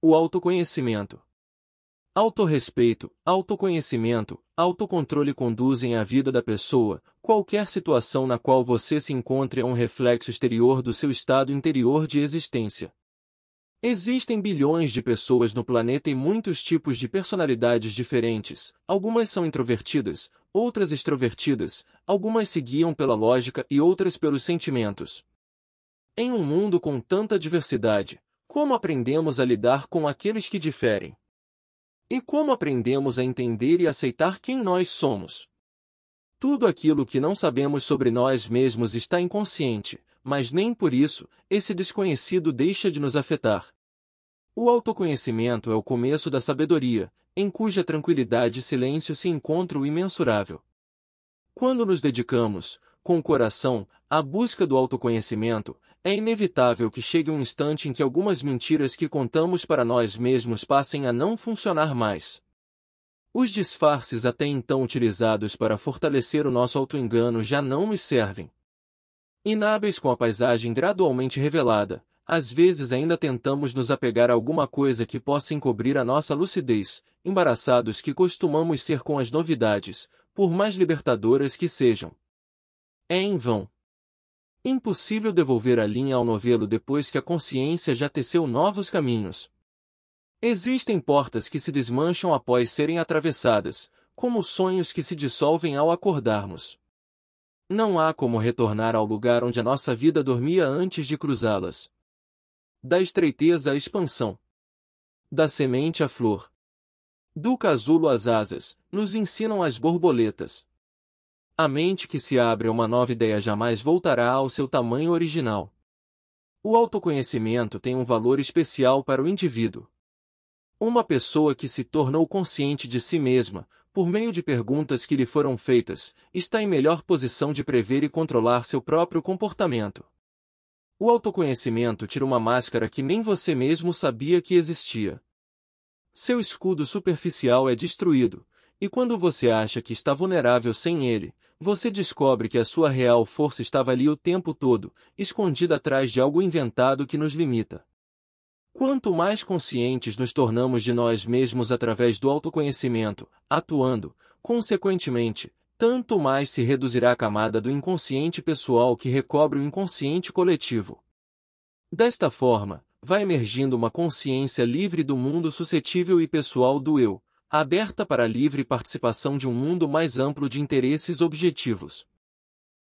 O autoconhecimento. Autorrespeito, autoconhecimento, autocontrole conduzem à vida da pessoa. Qualquer situação na qual você se encontre é um reflexo exterior do seu estado interior de existência. Existem bilhões de pessoas no planeta e muitos tipos de personalidades diferentes. Algumas são introvertidas, outras extrovertidas, algumas se guiam pela lógica e outras pelos sentimentos. Em um mundo com tanta diversidade, como aprendemos a lidar com aqueles que diferem? E como aprendemos a entender e aceitar quem nós somos? Tudo aquilo que não sabemos sobre nós mesmos está inconsciente, mas nem por isso esse desconhecido deixa de nos afetar. O autoconhecimento é o começo da sabedoria, em cuja tranquilidade e silêncio se encontra o imensurável. Quando nos dedicamos, com o coração, à busca do autoconhecimento, é inevitável que chegue um instante em que algumas mentiras que contamos para nós mesmos passem a não funcionar mais. Os disfarces até então utilizados para fortalecer o nosso autoengano já não nos servem. Inábeis com a paisagem gradualmente revelada, às vezes ainda tentamos nos apegar a alguma coisa que possa encobrir a nossa lucidez, embaraçados que costumamos ser com as novidades, por mais libertadoras que sejam. É em vão. Impossível devolver a linha ao novelo depois que a consciência já teceu novos caminhos. Existem portas que se desmancham após serem atravessadas, como sonhos que se dissolvem ao acordarmos. Não há como retornar ao lugar onde a nossa vida dormia antes de cruzá-las. Da estreiteza à expansão. Da semente à flor. Do casulo às asas, nos ensinam as borboletas. A mente que se abre a uma nova ideia jamais voltará ao seu tamanho original. O autoconhecimento tem um valor especial para o indivíduo. Uma pessoa que se tornou consciente de si mesma, por meio de perguntas que lhe foram feitas, está em melhor posição de prever e controlar seu próprio comportamento. O autoconhecimento tira uma máscara que nem você mesmo sabia que existia. Seu escudo superficial é destruído, e quando você acha que está vulnerável sem ele, você descobre que a sua real força estava ali o tempo todo, escondida atrás de algo inventado que nos limita. Quanto mais conscientes nos tornamos de nós mesmos através do autoconhecimento, atuando, consequentemente, tanto mais se reduzirá a camada do inconsciente pessoal que recobre o inconsciente coletivo. Desta forma, vai emergindo uma consciência livre do mundo suscetível e pessoal do eu, aberta para a livre participação de um mundo mais amplo de interesses objetivos.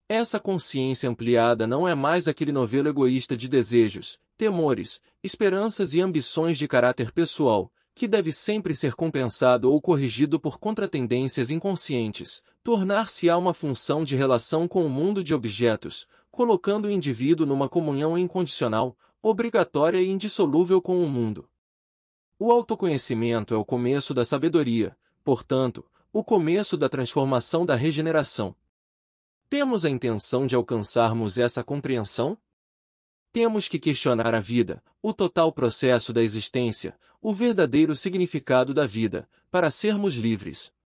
Essa consciência ampliada não é mais aquele novelo egoísta de desejos, temores, esperanças e ambições de caráter pessoal, que deve sempre ser compensado ou corrigido por contratendências inconscientes, tornar-se-á uma função de relação com o mundo de objetos, colocando o indivíduo numa comunhão incondicional, obrigatória e indissolúvel com o mundo. O autoconhecimento é o começo da sabedoria, portanto, o começo da transformação da regeneração. Temos a intenção de alcançarmos essa compreensão? Temos que questionar a vida, o total processo da existência, o verdadeiro significado da vida, para sermos livres.